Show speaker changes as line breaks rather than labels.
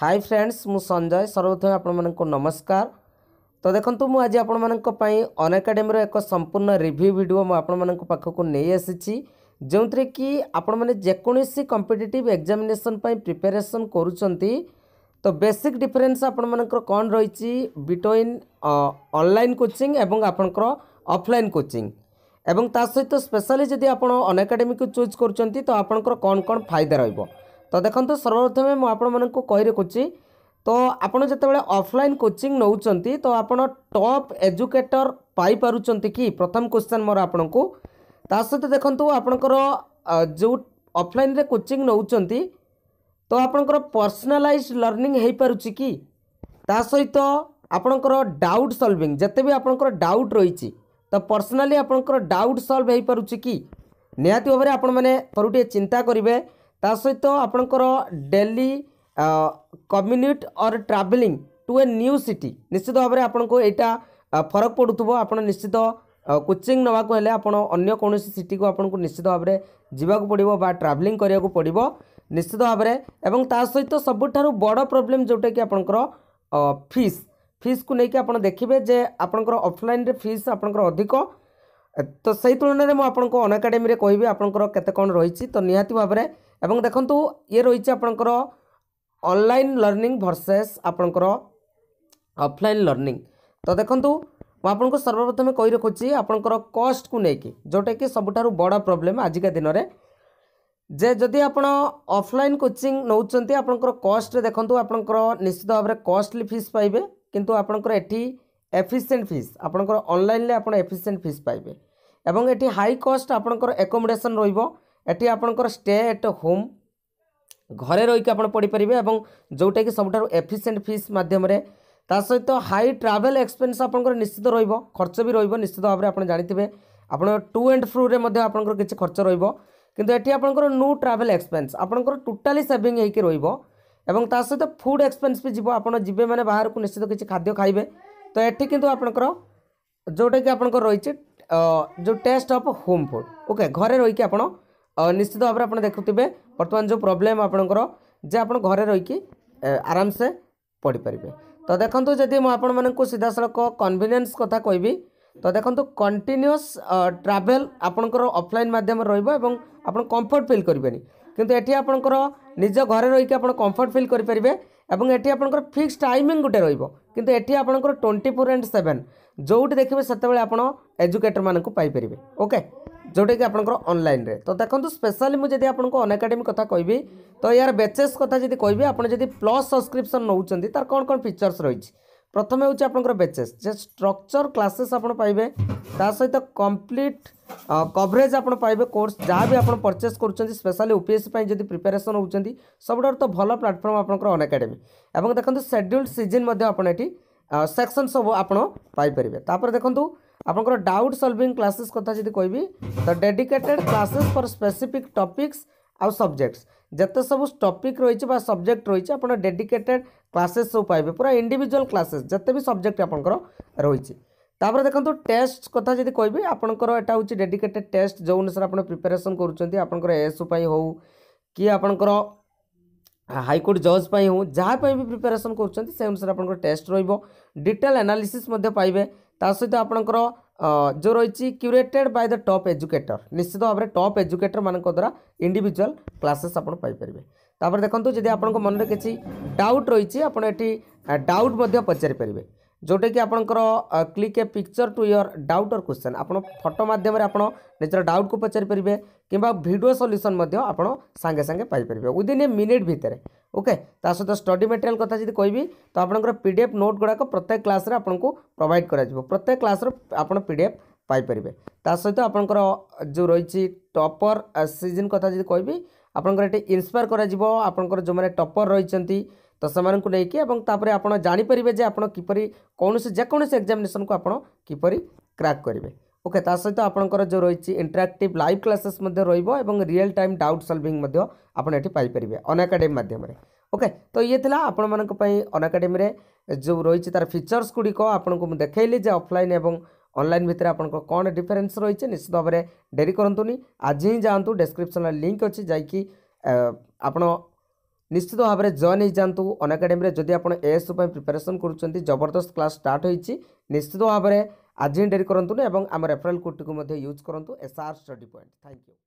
high friends ମୁଁ ସଞ୍ଜୟ ସର୍ବପ୍ରଥମେ ଆପଣମାନଙ୍କୁ ନମସ୍କାର ତ ଦେଖନ୍ତୁ ମୁଁ ଆଜି ଆପଣମାନଙ୍କ ପାଇଁ ଅନଏକାଡେମୀର ଏକ ସମ୍ପୂର୍ଣ୍ଣ ରିଭ୍ୟୁ ଭିଡ଼ିଓ ମୁଁ ଆପଣମାନଙ୍କ ପାଖକୁ ନେଇ ଆସିଛି ଯେଉଁଥିରେ କି ଆପଣମାନେ ଯେକୌଣସି କମ୍ପିଟେଟିଭ୍ ଏକ୍ଜାମିନେସନ୍ ପାଇଁ ପ୍ରିପାରେସନ୍ କରୁଛନ୍ତି ତ ବେସିକ୍ ଡିଫରେନ୍ସ ଆପଣମାନଙ୍କର କ'ଣ ରହିଛି ବିଟୱିନ୍ ଅନଲାଇନ୍ କୋଚିଂ ଏବଂ ଆପଣଙ୍କର ଅଫଲାଇନ୍ କୋଚିଂ ଏବଂ ତା ସହିତ ସ୍ପେଶାଲି ଯଦି ଆପଣ ଅନଏକାଡେମୀକୁ ଚୁଜ୍ କରୁଛନ୍ତି ତ ଆପଣଙ୍କର କ'ଣ କ'ଣ ଫାଇଦା ରହିବ ତ ଦେଖନ୍ତୁ ସର୍ବପ୍ରଥମେ ମୁଁ ଆପଣମାନଙ୍କୁ କହି ରଖୁଛି ତ ଆପଣ ଯେତେବେଳେ ଅଫଲାଇନ୍ କୋଚିଂ ନେଉଛନ୍ତି ତ ଆପଣ ଟପ୍ ଏଜୁକେଟର ପାଇପାରୁଛନ୍ତି କି ପ୍ରଥମ କ୍ୱେଶ୍ଚନ୍ ମୋର ଆପଣଙ୍କୁ ତା ସହିତ ଦେଖନ୍ତୁ ଆପଣଙ୍କର ଯେଉଁ ଅଫଲାଇନ୍ରେ କୋଚିଂ ନେଉଛନ୍ତି ତ ଆପଣଙ୍କର ପର୍ସନାଲାଇଜ୍ ଲର୍ଣ୍ଣିଂ ହୋଇପାରୁଛି କି ତା ସହିତ ଆପଣଙ୍କର ଡାଉଟ୍ ସଲ୍ଭିଂ ଯେତେ ବି ଆପଣଙ୍କର ଡାଉଟ୍ ରହିଛି ତ ପର୍ସନାଲି ଆପଣଙ୍କର ଡାଉଟ୍ ସଲ୍ଭ ହୋଇପାରୁଛି କି ନିହାତି ଭାବରେ ଆପଣମାନେ ଥରୁଟିଏ ଚିନ୍ତା କରିବେ ତା ସହିତ ଆପଣଙ୍କର daily commute or travelling to a new city ନିଶ୍ଚିତ ଭାବରେ ଆପଣଙ୍କୁ ଏଇଟା ଫରକ ପଡ଼ୁଥିବ ଆପଣ ନିଶ୍ଚିତ କୋଚିଂ ନେବାକୁ ହେଲେ ଆପଣ ଅନ୍ୟ କୌଣସି ସିଟିକୁ ଆପଣଙ୍କୁ ନିଶ୍ଚିତ ଭାବରେ ଯିବାକୁ ପଡ଼ିବ ବା ଟ୍ରାଭେଲିଂ କରିବାକୁ ପଡ଼ିବ ନିଶ୍ଚିତ ଭାବରେ ଏବଂ ତା ସହିତ ସବୁଠାରୁ ବଡ଼ ପ୍ରୋବ୍ଲେମ୍ ଯେଉଁଟାକି ଆପଣଙ୍କର ଫିସ୍ ଫିସ୍କୁ ନେଇକି ଆପଣ ଦେଖିବେ ଯେ ଆପଣଙ୍କର ଅଫ୍ଲାଇନ୍ରେ ଫିସ୍ ଆପଣଙ୍କର ଅଧିକ ତ ସେହି ତୁଳନାରେ ମୁଁ ଆପଣଙ୍କୁ ଅନ୍ଆକାଡେମିରେ କହିବି ଆପଣଙ୍କର କେତେ କ'ଣ ରହିଛି ତ ନିହାତି ଭାବରେ ଏବଂ ଦେଖନ୍ତୁ ଇଏ ରହିଛି ଆପଣଙ୍କର ଅନଲାଇନ୍ ଲର୍ଣ୍ଣିଂ ଭର୍ସେସ୍ ଆପଣଙ୍କର ଅଫ୍ଲାଇନ୍ ଲର୍ଣ୍ଣିଂ ତ ଦେଖନ୍ତୁ ମୁଁ ଆପଣଙ୍କୁ ସର୍ବପ୍ରଥମେ କହି ରଖୁଛି ଆପଣଙ୍କର କଷ୍ଟକୁ ନେଇକି ଯେଉଁଟାକି ସବୁଠାରୁ ବଡ଼ ପ୍ରୋବ୍ଲେମ୍ ଆଜିକା ଦିନରେ ଯେ ଯଦି ଆପଣ ଅଫ୍ଲାଇନ୍ କୋଚିଂ ନେଉଛନ୍ତି ଆପଣଙ୍କର କଷ୍ଟରେ ଦେଖନ୍ତୁ ଆପଣଙ୍କର ନିଶ୍ଚିତ ଭାବରେ କଷ୍ଟଲି ଫିସ୍ ପାଇବେ କିନ୍ତୁ ଆପଣଙ୍କର ଏଠି ଏଫିସିଏଣ୍ଟ ଫିସ୍ ଆପଣଙ୍କର ଅନଲାଇନ୍ରେ ଆପଣ ଏଫିସିଏଣ୍ଟ ଫିସ୍ ପାଇବେ ଏବଂ ଏଠି ହାଇ କଷ୍ଟ ଆପଣଙ୍କର ଏକୋମୋଡ଼େସନ୍ ରହିବ এটি আপনার স্টে এট হোম ঘরে রইকি আপনার পড়িপারে এবং যেটা কি সবুঠার এফিসিয়েন্ট ফিস মাধ্যমে তা সহিত হাই ট্রাভেল এক্সপেন্স আপনার নিশ্চিত রহব খরচ বি রহব নিশ্চিত ভাবে আপনার জাঁথিবে আপনার টু এন্ড ফ্রুরে আপনার কিছু খরচ রহব কিন্তু এটি আপনার নো ট্রাভেল এক্সপেন্স আপনার টোটালি সেভিং হয়েকি রহব এবং তা সহিত ফুড এক্সপেন্স বি যাব আপনার যাবে মানে বাহারক নিশ্চিত কিছু খাদ্য খাইবে তো এটি কিন্তু আপনার যেটা কি আপনার রয়েছে যে test of home food okay ঘরে রইকি আপনার અનિશ્ચિત ભાબરે આપણ દેખતિબે બર્તમાન જો પ્રોબ્લેમ આપણકો જે આપણ ઘરે રહીકે આરામ સે પડી પરિબે તો દેખંતો જોદી મ આપણ મનકો સીધા સળકો કન્વિનિયન્સ કથા કઈબી તો દેખંતો કન્ટિન્યુઅસ ટ્રાવેલ આપણકો ઓફલાઈન માધ્યમ રહીબો અને આપણ કમ્ફર્ટ ફીલ કરીબેની કિંંતુ એઠી આપણકો નિજ ઘરે રહીકે આપણ કમ્ફર્ટ ફીલ કરી પરિબે અને એઠી આપણકો ફિક્સ ટાઈમિંગ ઉટે રહીબો કિંંતુ એઠી આપણકો 24/7 જો ઉટી દેખિમે સતબળે આપણો એજ્યુકેટર મનકો পাই પરિબે ઓકે ଯେଉଁଟାକି ଆପଣଙ୍କର ଅନଲାଇନ୍ରେ ତ ଦେଖନ୍ତୁ ସ୍ପେଶାଲି ମୁଁ ଯଦି ଆପଣଙ୍କୁ ଅନଏକାଡେମୀ କଥା କହିବି ତ ଏହାର ବେଚେସ୍ କଥା ଯଦି କହିବି ଆପଣ ଯଦି ପ୍ଲସ୍ ସବସ୍କ୍ରିପ୍ସନ୍ ନେଉଛନ୍ତି ତା'ର କ'ଣ କ'ଣ ଫିଚର୍ସ ରହିଛି ପ୍ରଥମେ ହେଉଛି ଆପଣଙ୍କର ବେଚେସ୍ ଯେ ଷ୍ଟ୍ରକ୍ଚର୍ କ୍ଲାସେସ୍ ଆପଣ ପାଇବେ ତା ସହିତ କମ୍ପ୍ଲିଟ୍ କଭରେଜ୍ ଆପଣ ପାଇବେ କୋର୍ସ ଯାହା ବି ଆପଣ ପରଚେସ୍ କରୁଛନ୍ତି ସ୍ପେଶାଲି ପି ୟୁପିଏସ୍ସି ପାଇଁ ଯଦି ପ୍ରିପାରେସନ୍ ହେଉଛନ୍ତି ସବୁଠାରୁ ତ ଭଲ ପ୍ଲାଟଫର୍ମ ଆପଣଙ୍କର ଅନଏକାଡେମୀ ଏବଂ ଦେଖନ୍ତୁ ସେଡ୍ୟୁଲ୍ଡ ସିଜିନ୍ ମଧ୍ୟ ଆପଣ ଏଠି ସେକ୍ସନ୍ ସବୁ ଆପଣ ପାଇପାରିବେ ତାପରେ ଦେଖନ୍ତୁ আপনক ডাউট সলভিং ক্লাসেস কথা যদি কইবি the dedicated classes for specific topics or subjects জেতে সব টপিক রইছে বা সাবজেক্ট রইছে আপনক ডেডিকেটেড ক্লাসেস ও পাইবে পুরা ইন্ডিভিজুয়াল ক্লাসেস জেতে বি সাবজেক্ট আপনক রইছে তারপর দেখো টেস্ট কথা যদি কইবি আপনক এটা হু ডেডিকেটেড টেস্ট জো অনুসারে আপন प्रिपरेशन করুচନ୍ତି আপনক এস ও পাইহু কি আপনক হাই কোর্ট জজ পাইহু যাহা পাই प्रिपरेशन করুচନ୍ତି সেই অনুসারে আপনক টেস্ট রইবো ডিটেইল অ্যানালিসিস মধ্যে পাইবে ତା ସହିତ ଆପଣଙ୍କର ଯେଉଁ ରହିଛି curated by the top educator ନିଶ୍ଚିତ ଭାବରେ ଟପ୍ ଏଜୁକେଟର୍ମାନଙ୍କ ଦ୍ୱାରା ଇଣ୍ଡିଭିଜୁଆଲ୍ କ୍ଲାସେସ୍ ଆପଣ ପାଇପାରିବେ ତାପରେ ଦେଖନ୍ତୁ ଯଦି ଆପଣଙ୍କ ମନରେ କିଛି ଡାଉଟ୍ ରହିଛି ଆପଣ ଏଠି ଡାଉଟ୍ ମଧ୍ୟ ପଚାରିପାରିବେ ଯେଉଁଟାକି ଆପଣଙ୍କର click a picture to your doubt or question ଆପଣ ଫଟୋ ମାଧ୍ୟମରେ ଆପଣ ନିଜର ଡାଉଟ୍କୁ ପଚାରିପାରିବେ କିମ୍ବା ଭିଡ଼ିଓ ସଲ୍ୟୁସନ୍ ମଧ୍ୟ ଆପଣ ସାଙ୍ଗେ ସାଙ୍ଗେ ପାଇପାରିବେ ୱିଦିନ୍ ଏ ମିନିଟ୍ ଭିତରେ ଓକେ ତା ସହିତ ଷ୍ଟଡି ମେଟେରିଆଲ୍ କଥା ଯଦି କହିବି ତ ଆପଣଙ୍କର ପି ଡି ଏଫ୍ ନୋଟ୍ ଗୁଡ଼ାକ ପ୍ରତ୍ୟେକ କ୍ଲାସ୍ରେ ଆପଣଙ୍କୁ ପ୍ରୋଭାଇଡ଼ କରାଯିବ ପ୍ରତ୍ୟେକ କ୍ଲାସ୍ର ଆପଣ ପି ଡି ଏଫ୍ ପାଇପାରିବେ ତା ସହିତ ଆପଣଙ୍କର ଯେଉଁ ରହିଛି ଟପର୍ ସିଜିନ୍ କଥା ଯଦି କହିବି ଆପଣଙ୍କର ଏଠି ଇନ୍ସପାୟାର କରାଯିବ ଆପଣଙ୍କର ଯେଉଁମାନେ ଟପର୍ ରହିଛନ୍ତି तो से नहीं जापरेंगे जो आप किपरी कौन जेकोसी एक्जामेसन को आपड़ किपर क्राक करेंगे ओके सहित आपंकर जो रही interact live classes real time doubt solving आपरेंगे अनाकाडेमी मध्यम ओके तो ये था अनाकाडेमी जो रही तार फिचर्स गुड़िक आपको मुझे देखेली जो अफलाइन भितर आप कौन डिफरेन्स रही है निश्चित भाव में डेरी करूँ आज ही जातु डेस्क्रिपन लिंक अच्छी जाकि आप ନିଶ୍ଚିତ ଭାବରେ ଜଏନ୍ ହେଇଯାଆନ୍ତୁ ଅନ୍ ଏକାଡେମୀରେ ଯଦି ଆପଣ ଏଏସ୍ ପାଇଁ ପ୍ରିପାରେସନ୍ କରୁଛନ୍ତି ଜବରଦସ୍ତ କ୍ଲାସ୍ ଷ୍ଟାର୍ଟ ହୋଇଛି ନିଶ୍ଚିତ ଭାବରେ ଆଜି ହିଁ ଡେରି କରନ୍ତୁନି ଏବଂ ଆମ ରେଫରାଲ୍ କୋଡ଼ଟିକୁ ମଧ୍ୟ ୟୁଜ୍ କରନ୍ତୁ SR study point thank you